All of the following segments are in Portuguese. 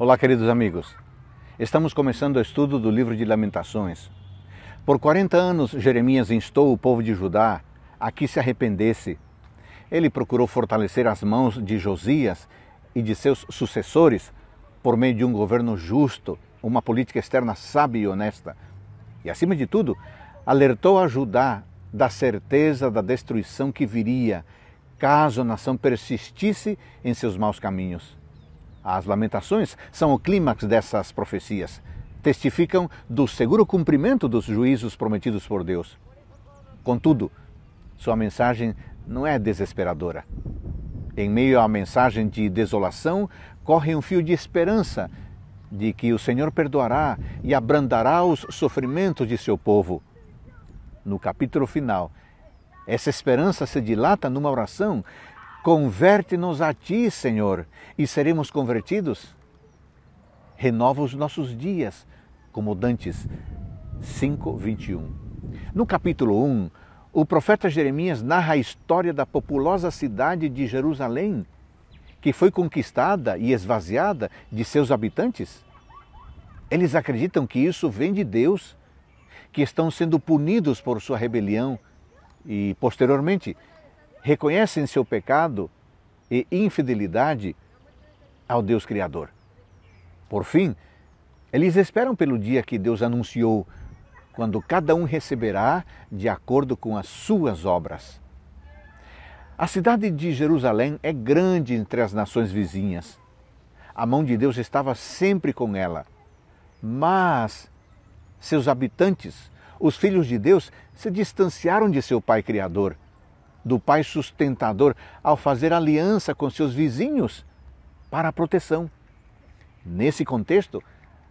Olá, queridos amigos. Estamos começando o estudo do livro de Lamentações. Por 40 anos, Jeremias instou o povo de Judá a que se arrependesse. Ele procurou fortalecer as mãos de Josias e de seus sucessores por meio de um governo justo, uma política externa sábia e honesta. E, acima de tudo, alertou a Judá da certeza da destruição que viria caso a nação persistisse em seus maus caminhos. As lamentações são o clímax dessas profecias. Testificam do seguro cumprimento dos juízos prometidos por Deus. Contudo, sua mensagem não é desesperadora. Em meio à mensagem de desolação, corre um fio de esperança de que o Senhor perdoará e abrandará os sofrimentos de seu povo. No capítulo final, essa esperança se dilata numa oração Converte-nos a ti, Senhor, e seremos convertidos. Renova os nossos dias, como Dantes 21. No capítulo 1, o profeta Jeremias narra a história da populosa cidade de Jerusalém, que foi conquistada e esvaziada de seus habitantes. Eles acreditam que isso vem de Deus, que estão sendo punidos por sua rebelião e, posteriormente, reconhecem seu pecado e infidelidade ao Deus Criador. Por fim, eles esperam pelo dia que Deus anunciou, quando cada um receberá de acordo com as suas obras. A cidade de Jerusalém é grande entre as nações vizinhas. A mão de Deus estava sempre com ela. Mas seus habitantes, os filhos de Deus, se distanciaram de seu Pai Criador do Pai sustentador ao fazer aliança com seus vizinhos para a proteção. Nesse contexto,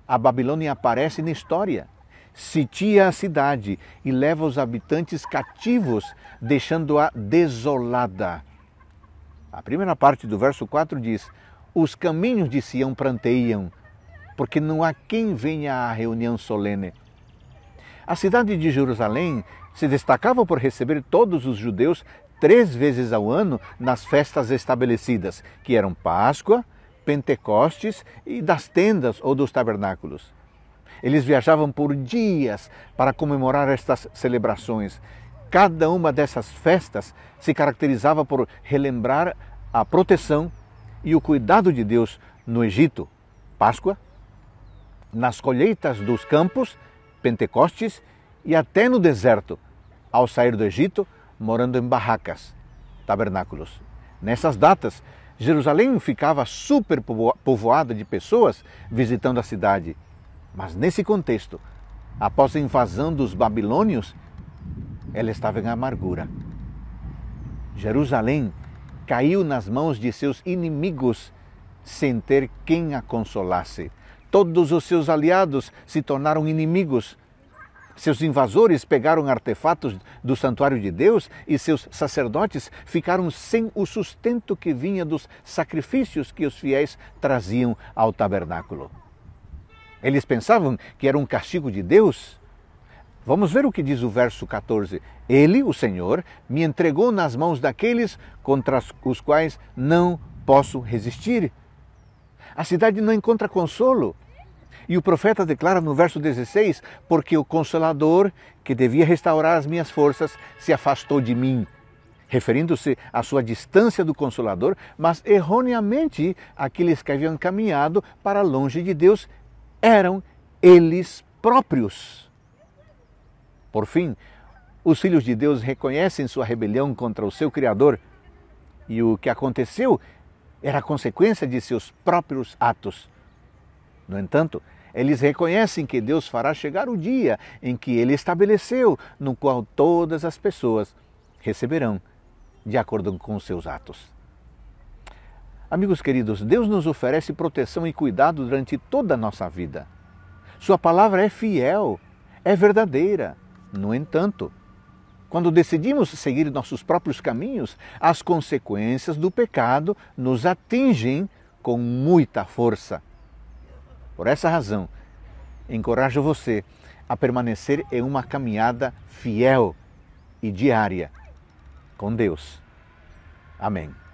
a Babilônia aparece na história. Sitia a cidade e leva os habitantes cativos, deixando-a desolada. A primeira parte do verso 4 diz: Os caminhos de Sião pranteiam, porque não há quem venha à reunião solene. A cidade de Jerusalém se destacava por receber todos os judeus três vezes ao ano nas festas estabelecidas, que eram Páscoa, Pentecostes e das tendas ou dos tabernáculos. Eles viajavam por dias para comemorar estas celebrações. Cada uma dessas festas se caracterizava por relembrar a proteção e o cuidado de Deus no Egito, Páscoa, nas colheitas dos campos, Pentecostes e até no deserto, ao sair do Egito, morando em barracas, tabernáculos. Nessas datas, Jerusalém ficava super povoada de pessoas visitando a cidade. Mas nesse contexto, após a invasão dos babilônios, ela estava em amargura. Jerusalém caiu nas mãos de seus inimigos sem ter quem a consolasse. Todos os seus aliados se tornaram inimigos seus invasores pegaram artefatos do santuário de Deus e seus sacerdotes ficaram sem o sustento que vinha dos sacrifícios que os fiéis traziam ao tabernáculo. Eles pensavam que era um castigo de Deus. Vamos ver o que diz o verso 14. Ele, o Senhor, me entregou nas mãos daqueles contra os quais não posso resistir. A cidade não encontra consolo. E o profeta declara no verso 16: Porque o consolador que devia restaurar as minhas forças se afastou de mim. Referindo-se à sua distância do consolador, mas erroneamente aqueles que haviam caminhado para longe de Deus eram eles próprios. Por fim, os filhos de Deus reconhecem sua rebelião contra o seu Criador e o que aconteceu era consequência de seus próprios atos. No entanto, eles reconhecem que Deus fará chegar o dia em que ele estabeleceu, no qual todas as pessoas receberão de acordo com seus atos. Amigos queridos, Deus nos oferece proteção e cuidado durante toda a nossa vida. Sua palavra é fiel, é verdadeira. No entanto, quando decidimos seguir nossos próprios caminhos, as consequências do pecado nos atingem com muita força. Por essa razão, encorajo você a permanecer em uma caminhada fiel e diária com Deus. Amém.